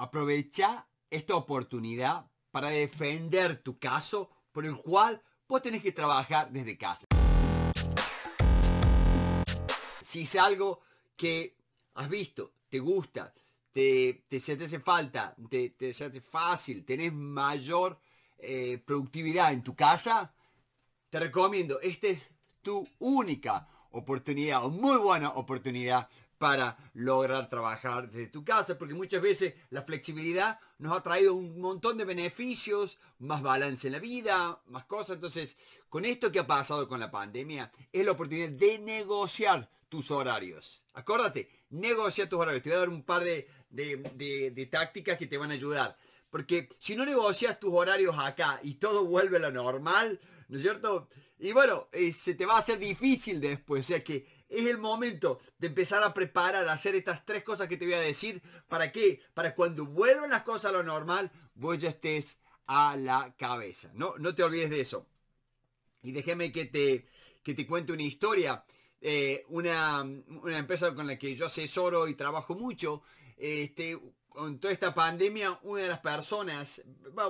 Aprovecha esta oportunidad para defender tu caso por el cual vos tenés que trabajar desde casa. Si es algo que has visto, te gusta, te, hace falta, te, te hace fácil, tenés mayor eh, productividad en tu casa, te recomiendo, esta es tu única oportunidad o muy buena oportunidad para lograr trabajar desde tu casa, porque muchas veces la flexibilidad nos ha traído un montón de beneficios, más balance en la vida, más cosas. Entonces, con esto que ha pasado con la pandemia, es la oportunidad de negociar tus horarios. Acuérdate, negocia tus horarios. Te voy a dar un par de, de, de, tácticas que te van a ayudar. Porque si no negocias tus horarios acá y todo vuelve a lo normal, ¿no es cierto? Y bueno, eh, se te va a hacer difícil después. O sea que es el momento de empezar a preparar, a hacer estas tres cosas que te voy a decir. ¿Para que, Para cuando vuelvan las cosas a lo normal, vos ya estés a la cabeza. No, no te olvides de eso. Y déjeme que te, que te cuente una historia. Eh, una, empresa con la que yo asesoro y trabajo mucho, este, con toda esta pandemia, una de las personas,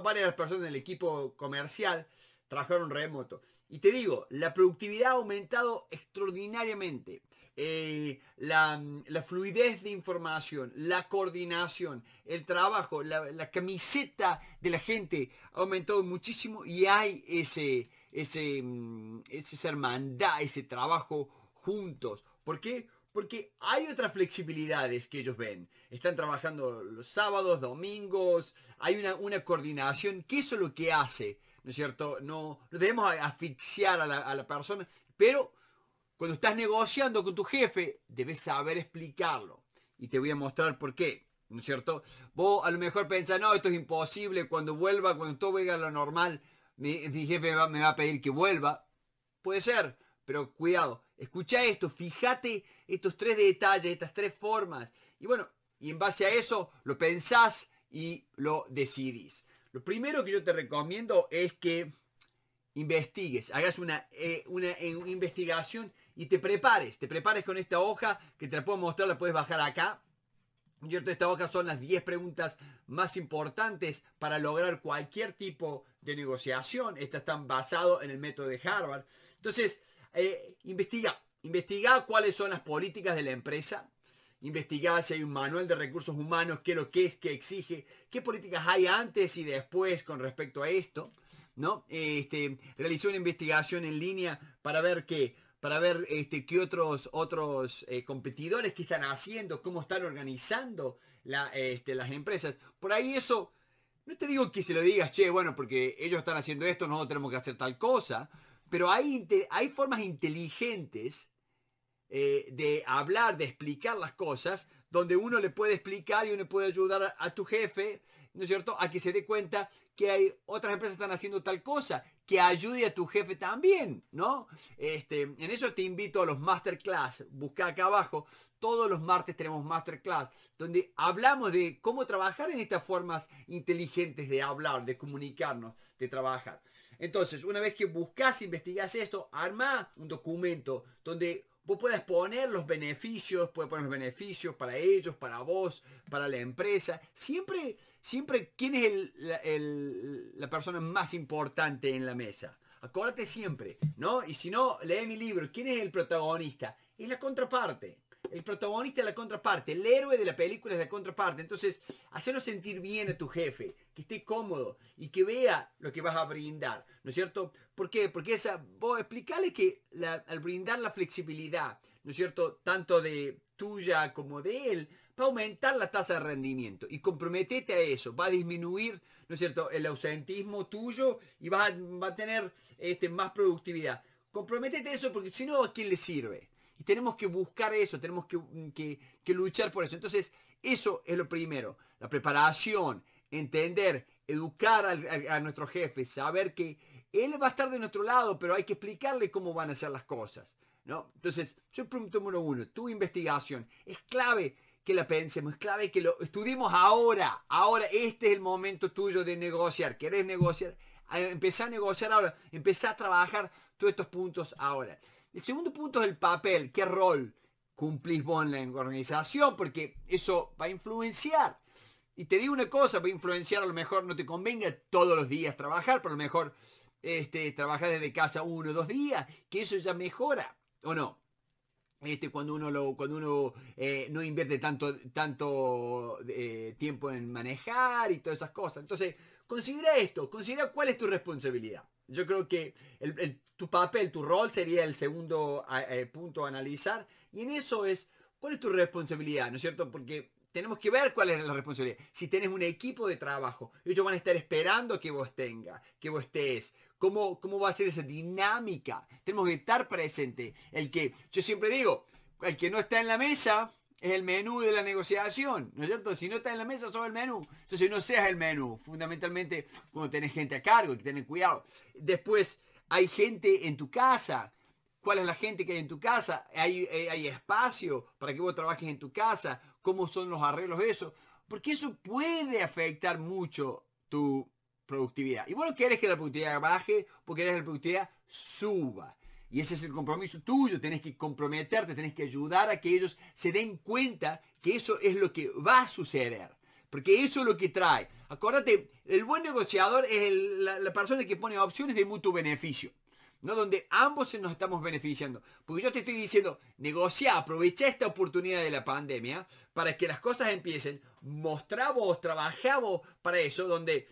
varias las personas del equipo comercial, trabajaron remoto. Y te digo, la productividad ha aumentado extraordinariamente. Eh, la, fluidez de información, la coordinación, el trabajo, la, camiseta de la gente ha aumentado muchísimo y hay ese, ese, mm, esa hermandad, ese trabajo juntos. ¿Por qué? Porque hay otras flexibilidades que ellos ven. Están trabajando los sábados, domingos, hay una, una coordinación, ¿Qué es lo que hace ¿no es cierto? No, debemos asfixiar a la, persona, pero cuando estás negociando con tu jefe, debes saber explicarlo. Y te voy a mostrar por qué. ¿no es cierto? Vos a lo mejor pensás, no, esto es imposible, cuando vuelva, cuando todo venga a lo normal, mi, jefe me va, me va, a pedir que vuelva. Puede ser, pero cuidado, escucha esto, fíjate estos tres detalles, estas tres formas, y bueno, y en base a eso lo pensás y lo decidís primero que yo te recomiendo es que investigues, hagas eh, eh, una, investigación y te prepares, te prepares con esta hoja que te la puedo mostrar, la puedes bajar acá, Yo esta hoja son las 10 preguntas más importantes para lograr cualquier tipo de negociación. Estas están basadas en el método de Harvard. Entonces, eh, investiga, investiga cuáles son las políticas de la empresa, investigar si hay un manual de recursos humanos, qué es lo que es que exige, qué políticas hay antes y después con respecto a esto, ¿no? Este, realizó una investigación en línea para ver qué, para ver este, qué otros, otros eh, competidores que están haciendo, cómo están organizando este, las empresas. Por ahí eso, no te digo que se lo digas, che, bueno, porque ellos están haciendo esto, nosotros tenemos que hacer tal cosa, pero hay, hay formas inteligentes eh, de hablar, de explicar las cosas, donde uno le puede explicar y uno puede ayudar a, tu jefe, ¿no es cierto?, a que se dé cuenta que hay otras empresas que están haciendo tal cosa, que ayude a tu jefe también, ¿no? Este, en eso te invito a los masterclass, busca acá abajo, todos los martes tenemos masterclass, donde hablamos de cómo trabajar en estas formas inteligentes de hablar, de comunicarnos, de trabajar. Entonces, una vez que buscas, investigas esto, arma un documento donde vos puedes poner los beneficios, puedes poner los beneficios para ellos, para vos, para la empresa. Siempre, siempre, ¿quién es la, la persona más importante en la mesa? Acuérdate siempre, ¿no? Y si no, lee mi libro. ¿Quién es el protagonista? Es la contraparte. El protagonista es la contraparte, el héroe de la película es la contraparte. Entonces, hacernos sentir bien a tu jefe, que esté cómodo y que vea lo que vas a brindar, ¿no es cierto? ¿Por qué? Porque esa, vos explicarle que al brindar la flexibilidad, ¿no es cierto? Tanto de tuya como de él, va a aumentar la tasa de rendimiento y comprometete a eso, va a disminuir, ¿no es cierto?, el ausentismo tuyo y va a, tener este, más productividad. Comprometete a eso porque si no, ¿a quién le sirve? Y tenemos que buscar eso, tenemos mm, que, luchar por eso. Entonces, eso es lo primero, la preparación, entender, educar a, nuestro jefe, saber que él va a estar de nuestro lado, pero hay que explicarle cómo van a ser las cosas. ¿no? Entonces, yo punto número uno, tu investigación. Es clave que la pensemos, es clave que lo estudiemos ahora. Ahora, este es el momento tuyo de negociar. ¿Querés negociar? Ah, empezá a negociar ahora, empezá a trabajar todos estos puntos ahora. El segundo punto es el papel, qué rol cumplís vos en la organización, porque eso va a influenciar. Y te digo una cosa, va a influenciar, a lo mejor no te convenga todos los días trabajar, pero a lo mejor este, trabajar desde casa uno o dos días, que eso ya mejora, ¿o no? Este, cuando uno, lo, cuando uno eh, no invierte tanto, tanto eh, tiempo en manejar y todas esas cosas. Entonces, considera esto, considera cuál es tu responsabilidad. Yo creo que tu papel, tu rol sería el segundo eh, punto a analizar. Y en eso es, ¿cuál es tu responsabilidad? ¿No es cierto? Porque tenemos que ver cuál es la responsabilidad. Si tienes un equipo de trabajo, ellos van a estar esperando que vos tengas, que vos estés. ¿Cómo, ¿Cómo va a ser esa dinámica? Tenemos que estar presente. El que, yo siempre digo, el que no está en la mesa, es el menú de la negociación, ¿no es cierto? Si no está en la mesa, sobre el menú. Entonces no seas el menú, fundamentalmente cuando tenés gente a cargo, hay que tener cuidado. Después, hay gente en tu casa. ¿Cuál es la gente que hay en tu casa? Eh, ¿Hay, espacio para que vos trabajes en tu casa? ¿Cómo son los arreglos de eso? Porque eso puede afectar mucho tu productividad. Y bueno, quieres que la productividad baje porque querés que la productividad suba. Y ese es el compromiso tuyo. Tenés que comprometerte, tenés que ayudar a que ellos se den cuenta que eso es lo que va a suceder. Porque eso es lo que trae. Acuérdate, el buen negociador es la, persona que pone opciones de mutuo beneficio. ¿no? Donde ambos nos estamos beneficiando. Porque yo te estoy diciendo, negocia, aprovecha esta oportunidad de la pandemia para que las cosas empiecen. Mostramos, vos, para eso, donde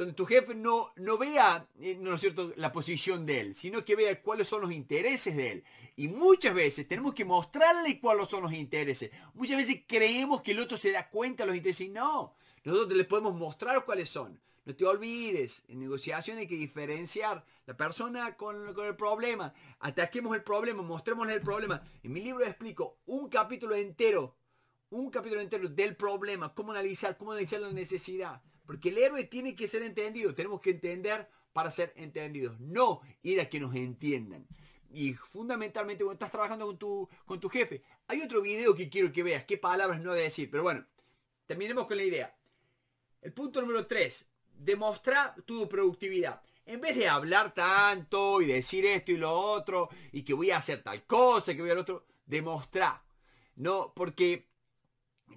donde tu jefe no, vea, eh, ¿no es cierto?, la posición de él, sino que vea cuáles son los intereses de él. Y muchas veces tenemos que mostrarle cuáles son los intereses. Muchas veces creemos que el otro se da cuenta de los intereses y no. Nosotros les podemos mostrar cuáles son. No te olvides, en negociación hay que diferenciar la persona con, con el problema. Ataquemos el problema, mostrémosle el problema. En mi libro explico un capítulo entero, un capítulo entero del problema, cómo analizar, cómo analizar la necesidad porque el héroe tiene que ser entendido. Tenemos que entender para ser entendidos. No ir a que nos entiendan. Y fundamentalmente cuando estás trabajando con tu, con tu jefe. Hay otro video que quiero que veas. Qué palabras no de decir. Pero bueno, terminemos con la idea. El punto número 3. Demostrar tu productividad. En vez de hablar tanto y decir esto y lo otro y que voy a hacer tal cosa, que voy a lo otro, demostrar. No, porque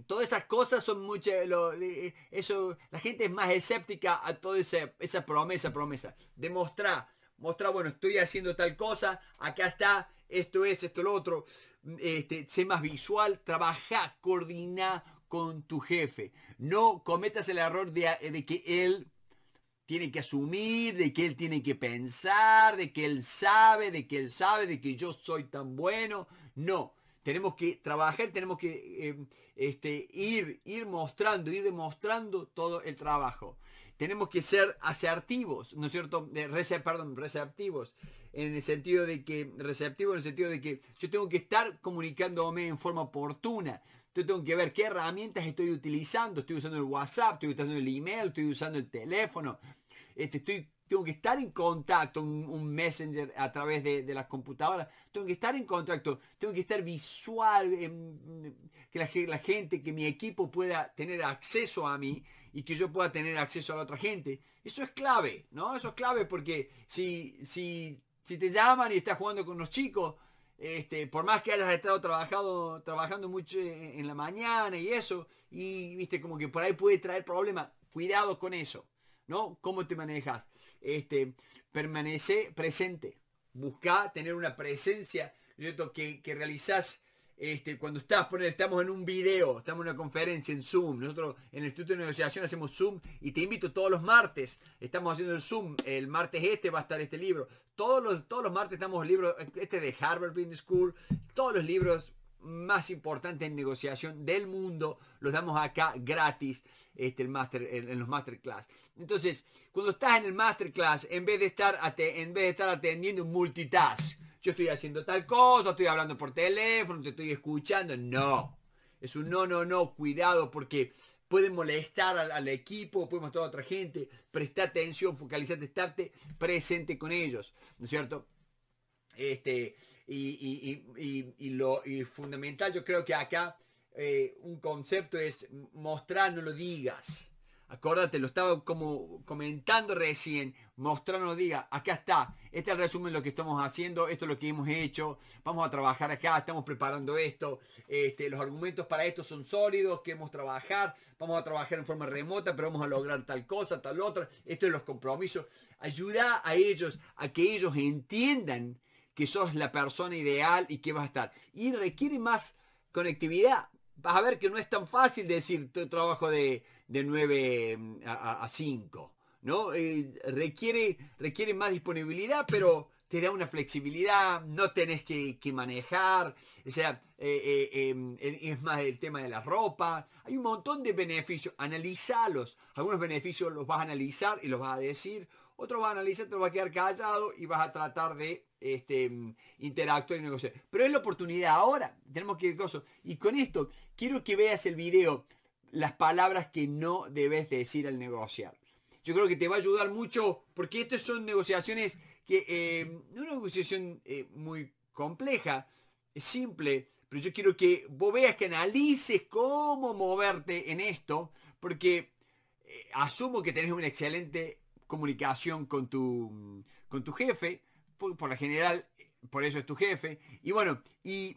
Todas esas cosas son muchas, eh, eso, la gente es más escéptica a toda esa, promesa, promesa. Demostrar, mostrar, bueno, estoy haciendo tal cosa, acá está, esto es, esto lo otro. Este, sé más visual, trabaja, coordina con tu jefe. No cometas el error de, eh, de que él tiene que asumir, de que él tiene que pensar, de que él sabe, de que él sabe, de que yo soy tan bueno. No tenemos que trabajar, tenemos que em, este, ir, ir mostrando, ir demostrando todo el trabajo. Tenemos que ser asertivos, ¿no es cierto? Eh, perdón, receptivos. En el sentido de que, receptivo en el sentido de que yo tengo que estar comunicándome en forma oportuna. Yo tengo que ver qué herramientas estoy utilizando. Estoy usando el WhatsApp, estoy usando el email, estoy usando el teléfono. Este, estoy tengo que estar en contacto, un, messenger a través de, las computadoras, tengo que estar en contacto, tengo que estar visual, em, que la, gente, que mi equipo pueda tener acceso a mí y que yo pueda tener acceso a la otra gente. Eso es clave, ¿no? Eso es clave porque si, si, si te llaman y estás jugando con los chicos, este, por más que hayas estado trabajado, trabajando mucho en la mañana y eso, y viste como que por ahí puede traer problemas, cuidado con eso, ¿no? ¿Cómo te manejas? este, permanece presente. Busca tener una presencia que, que realizás este, cuando estás, poner, estamos en un video, estamos en una conferencia en Zoom. Nosotros en el estudio de Negociación hacemos Zoom y te invito todos los martes. Estamos haciendo el Zoom. El martes este va a estar este libro. Todos los, todos los martes estamos el libro, este de Harvard Business School, todos los libros más importante en negociación del mundo. Los damos acá gratis este, el master, en, los masterclass. Entonces, cuando estás en el masterclass, en vez de estar, en vez de estar atendiendo un multitask, yo estoy haciendo tal cosa, estoy hablando por teléfono, te estoy escuchando. No. Es un no, no, no, cuidado porque puede molestar al, equipo, puede molestar a otra gente. Presta atención, focalízate, estarte presente con ellos. ¿No es cierto? Este, y, lo fundamental, yo creo que acá eh, un concepto es mostrar, no lo digas. acuérdate lo estaba como comentando recién, mostrar, no lo digas, acá está, este es el resumen de lo que estamos haciendo, esto es lo que hemos hecho, vamos a trabajar acá, estamos preparando esto, este, los argumentos para esto son sólidos, queremos trabajar, vamos a trabajar en forma remota, pero vamos a lograr tal cosa, tal otra, esto es los compromisos. Ayuda a ellos, a que ellos entiendan que sos la persona ideal y que vas a estar. Y requiere más conectividad. Vas a ver que no es tan fácil decir tu trabajo de, de 9 mm, a, 5. ¿no? Eh, requiere, requiere más disponibilidad, pero te da una flexibilidad, no tenés que, manejar, o sea, eh, eh, em, es más el tema de la ropa, hay un montón de beneficios, analizalos, algunos beneficios los vas a analizar y los vas a decir, otros vas a analizar, te vas a quedar callado y vas a tratar de este, em, interactuar y negociar. Pero es la oportunidad ahora, tenemos que ir cosas. Y con esto, quiero que veas el video, las palabras que no debes decir al negociar. Yo creo que te va a ayudar mucho, porque estas son negociaciones que eh, una negociación eh, muy compleja, es simple, pero yo quiero que vos veas que analices cómo moverte en esto, porque eh, asumo que tenés una excelente comunicación con tu, con tu jefe, por, por la general, por eso es tu jefe, y bueno, y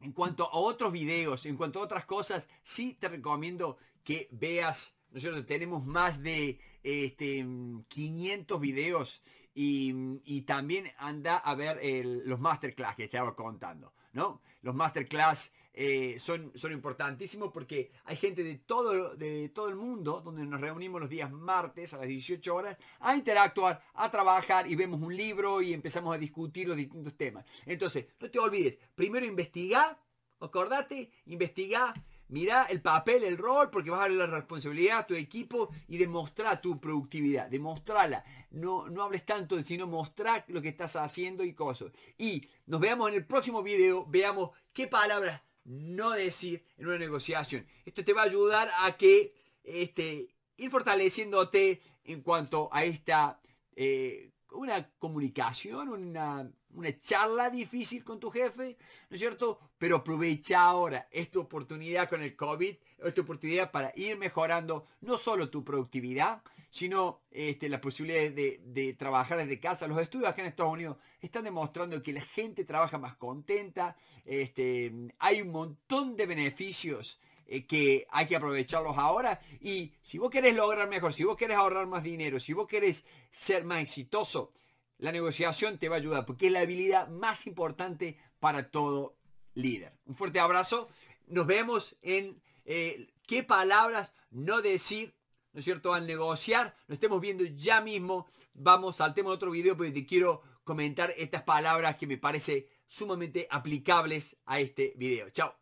en cuanto a otros videos, en cuanto a otras cosas, sí te recomiendo que veas, nosotros tenemos más de este, 500 videos y, también anda a ver los masterclass que estaba contando, ¿no? Los masterclass eh, son, son importantísimos porque hay gente de todo, de todo el mundo donde nos reunimos los días martes a las 18 horas a interactuar, a trabajar y vemos un libro y empezamos a discutir los distintos temas. Entonces, no te olvides, primero investiga, acordate, investigar Mira el papel, el rol, porque vas a darle la responsabilidad a tu equipo y demostrar tu productividad, demostrarla. No, no hables tanto, sino mostrar lo que estás haciendo y cosas. Y nos veamos en el próximo video, veamos qué palabras no decir en una negociación. Esto te va a ayudar a que este, ir fortaleciéndote en cuanto a esta, eh, una comunicación, una una charla difícil con tu jefe, ¿no es cierto? Pero aprovecha ahora esta oportunidad con el COVID, esta oportunidad para ir mejorando no solo tu productividad, sino este, la posibilidad de, trabajar desde casa. Los estudios acá en Estados Unidos están demostrando que la gente trabaja más contenta, este, hay un montón de beneficios eh, que hay que aprovecharlos ahora. Y si vos querés lograr mejor, si vos querés ahorrar más dinero, si vos querés ser más exitoso, la negociación te va a ayudar porque es la habilidad más importante para todo líder. Un fuerte abrazo. Nos vemos en eh, qué palabras no decir, ¿no es cierto?, al negociar. Lo estemos viendo ya mismo. Vamos, al tema de otro video porque te quiero comentar estas palabras que me parece sumamente aplicables a este video. Chao.